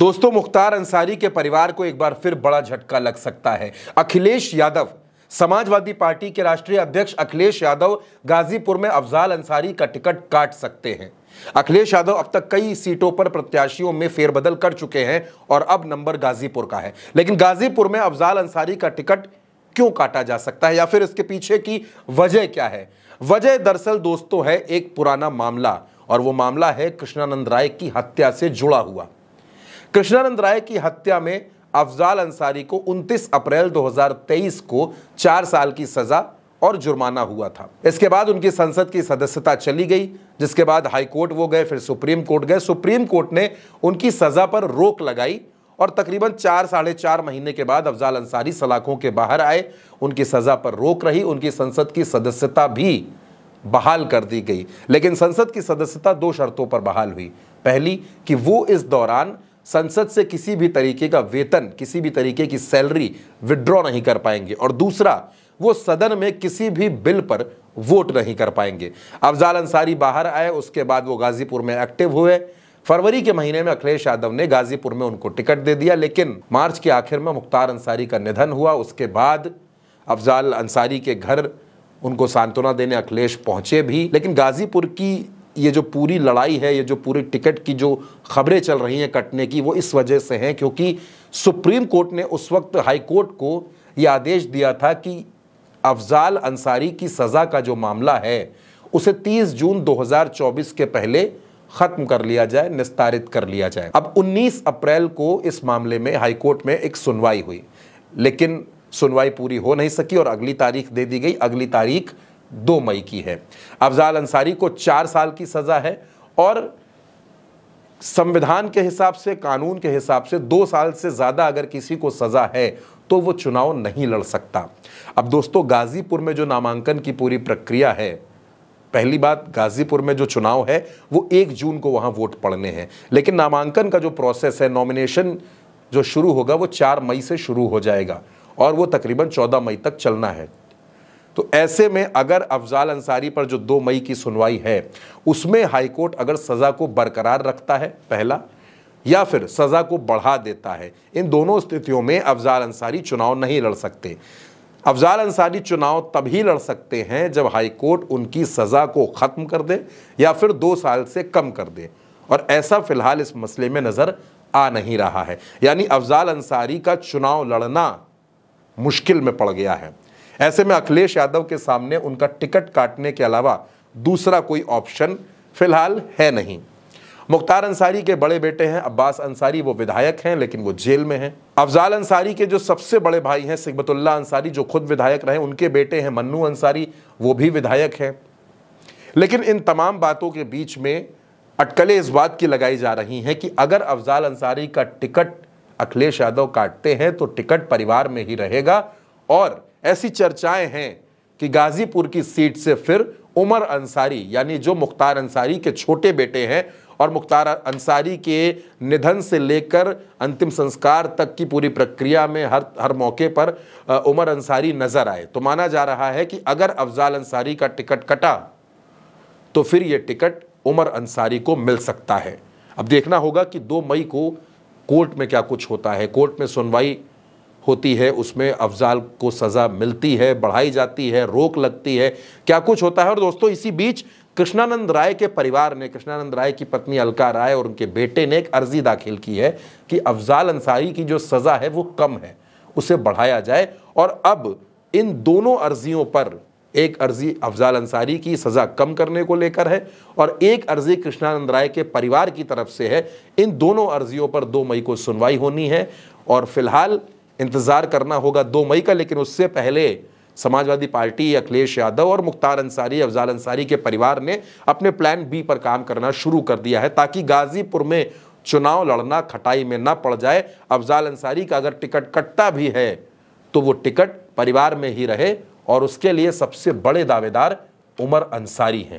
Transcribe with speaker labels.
Speaker 1: दोस्तों मुख्तार अंसारी के परिवार को एक बार फिर बड़ा झटका लग सकता है अखिलेश यादव समाजवादी पार्टी के राष्ट्रीय अध्यक्ष अखिलेश यादव गाजीपुर में अफजाल अंसारी का टिकट काट सकते हैं अखिलेश यादव अब तक कई सीटों पर प्रत्याशियों में फेरबदल कर चुके हैं और अब नंबर गाजीपुर का है लेकिन गाजीपुर में अफजाल अंसारी का टिकट क्यों काटा जा सकता है या फिर इसके पीछे की वजह क्या है वजह दरअसल दोस्तों है एक पुराना मामला और वो मामला है कृष्णानंद राय की हत्या से जुड़ा हुआ कृष्णानंद राय की हत्या में अफजाल अंसारी को 29 अप्रैल 2023 को चार साल की सजा और जुर्माना हुआ था इसके बाद उनकी संसद की सदस्यता चली गई जिसके बाद हाई कोर्ट वो गए फिर सुप्रीम कोर्ट गए सुप्रीम कोर्ट ने उनकी सजा पर रोक लगाई और तकरीबन चार साढ़े चार महीने के बाद अफजाल अंसारी सलाखों के बाहर आए उनकी सजा पर रोक रही उनकी संसद की सदस्यता भी बहाल कर दी गई लेकिन संसद की सदस्यता दो शर्तों पर बहाल हुई पहली कि वो इस दौरान संसद से किसी भी तरीके का वेतन किसी भी तरीके की सैलरी विड्रॉ नहीं कर पाएंगे और दूसरा वो सदन में किसी भी बिल पर वोट नहीं कर पाएंगे अफजाल अंसारी बाहर आए उसके बाद वो गाजीपुर में एक्टिव हुए फरवरी के महीने में अखिलेश यादव ने गाजीपुर में उनको टिकट दे दिया लेकिन मार्च के आखिर में मुख्तार अंसारी का निधन हुआ उसके बाद अफजाल अंसारी के घर उनको सांत्वना देने अखिलेश पहुंचे भी लेकिन गाजीपुर की ये जो पूरी लड़ाई है ये जो पूरी टिकट की जो खबरें चल रही हैं कटने की वो इस वजह से हैं क्योंकि सुप्रीम कोर्ट ने उस वक्त हाई कोर्ट को ये आदेश दिया था कि अफजाल अंसारी की सज़ा का जो मामला है उसे 30 जून 2024 के पहले ख़त्म कर लिया जाए निस्तारित कर लिया जाए अब 19 अप्रैल को इस मामले में हाईकोर्ट में एक सुनवाई हुई लेकिन सुनवाई पूरी हो नहीं सकी और अगली तारीख दे दी गई अगली तारीख दो मई की है अफजाल अंसारी को चार साल की सज़ा है और संविधान के हिसाब से कानून के हिसाब से दो साल से ज़्यादा अगर किसी को सज़ा है तो वो चुनाव नहीं लड़ सकता अब दोस्तों गाज़ीपुर में जो नामांकन की पूरी प्रक्रिया है पहली बात गाजीपुर में जो चुनाव है वो एक जून को वहाँ वोट पड़ने हैं लेकिन नामांकन का जो प्रोसेस है नॉमिनेशन जो शुरू होगा वो चार मई से शुरू हो जाएगा और वो तकरीबन चौदह मई तक चलना है तो ऐसे में अगर अफजाल अंसारी पर जो दो मई की सुनवाई है उसमें हाईकोर्ट अगर सज़ा को बरकरार रखता है पहला या फिर सज़ा को बढ़ा देता है इन दोनों स्थितियों में अफजाल अंसारी चुनाव नहीं लड़ सकते अफजाल अंसारी चुनाव तभी लड़ सकते हैं जब हाईकोर्ट उनकी सज़ा को ख़त्म कर दे या फिर दो साल से कम कर दे और ऐसा फिलहाल इस मसले में नज़र आ नहीं रहा है यानी अफजाल अंसारी का चुनाव लड़ना मुश्किल में पड़ गया है ऐसे में अखिलेश यादव के सामने उनका टिकट काटने के अलावा दूसरा कोई ऑप्शन फिलहाल है नहीं मुख्तार अंसारी के बड़े बेटे हैं अब्बास अंसारी वो विधायक हैं लेकिन वो जेल में हैं अफजाल अंसारी के जो सबसे बड़े भाई हैं सिकबतुल्ला अंसारी जो खुद विधायक रहे उनके बेटे हैं मन्नू अंसारी वो भी विधायक हैं लेकिन इन तमाम बातों के बीच में अटकलें इस बात की लगाई जा रही हैं कि अगर अफजाल अंसारी का टिकट अखिलेश यादव काटते हैं तो टिकट परिवार में ही रहेगा और ऐसी चर्चाएं हैं कि गाजीपुर की सीट से फिर उमर अंसारी यानी जो मुख्तार अंसारी के छोटे बेटे हैं और मुख्तार अंसारी के निधन से लेकर अंतिम संस्कार तक की पूरी प्रक्रिया में हर हर मौके पर उमर अंसारी नज़र आए तो माना जा रहा है कि अगर अफजाल अंसारी का टिकट कटा तो फिर ये टिकट उमर अंसारी को मिल सकता है अब देखना होगा कि दो मई को कोर्ट में क्या कुछ होता है कोर्ट में सुनवाई होती है उसमें अफजाल को सज़ा मिलती है बढ़ाई जाती है रोक लगती है क्या कुछ होता है और दोस्तों इसी बीच कृष्णानंद राय के परिवार ने कृष्णानंद राय की पत्नी अलका राय और उनके बेटे ने एक अर्जी दाखिल की है कि अफजाल अंसारी की जो सज़ा है वो कम है उसे बढ़ाया जाए और अब इन दोनों अर्जियों पर एक अर्जी अफजाल अंसारी की सज़ा कम करने को लेकर है और एक अर्जी कृष्णानंद राय के परिवार की तरफ से है इन दोनों अर्जियों पर दो मई को सुनवाई होनी है और फिलहाल इंतज़ार करना होगा दो मई का लेकिन उससे पहले समाजवादी पार्टी अखिलेश यादव और मुख्तार अंसारी अफजाल अंसारी के परिवार ने अपने प्लान बी पर काम करना शुरू कर दिया है ताकि गाजीपुर में चुनाव लड़ना खटाई में ना पड़ जाए अफजाल अंसारी का अगर टिकट कटता भी है तो वो टिकट परिवार में ही रहे और उसके लिए सबसे बड़े दावेदार उमर अंसारी हैं